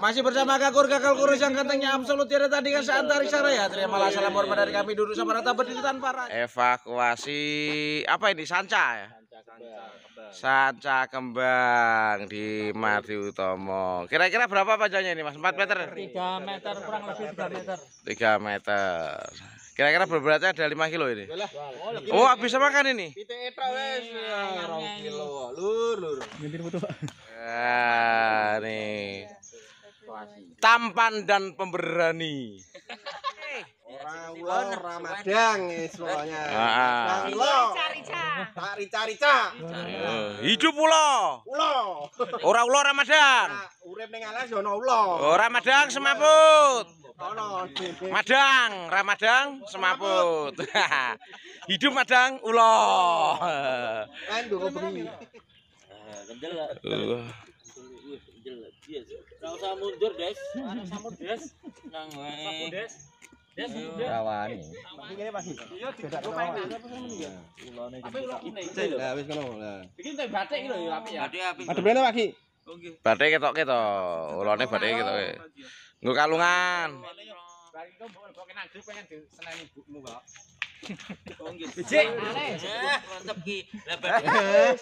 Masih bersama Kakur Kakal Kurus yang katanya absolut tidak tadi kan saat tarik sana ya. Terima kasih salam hormat dari kami duduk sama rata berdiri tanpa raja. Evakuasi apa ini sanca ya? Sanca kembang di Madi Utomo. Kira-kira berapa panjangnya ini Mas? 4 meter? 3 meter kurang lebih 3 meter. 3 meter. Kira-kira berberatnya ada 5 kilo ini. Oh, oh bisa makan ini. Pitik etra wes kilo. Lur, lur. Ngintir butuh Pak. tampan dan pemberani. Orang ulang Ramadhan semuanya. Hidup pulau. Orang ulang Ramadhan. Ramadhan semaput. Madang, Ramadang, semaput. Hidup Madang, ulo. Kendel, kendel. Ora usah mundur, Des. Ora usah mundur, Des. Nang wae. Des. Des. Rawani. Iki ngene Pak. Iya, kok main. Ulane. Lah wis ngono. Iki teh batik iki lho ya apik ya. Batik apik. Ademe Pak. Oke. Oh, batik ketoke to. Ulane batik ketoke. Nggo kalungan. Bari kok kok pengen diseneni ibumu kok. Oh nggih. Mantep ki. Lah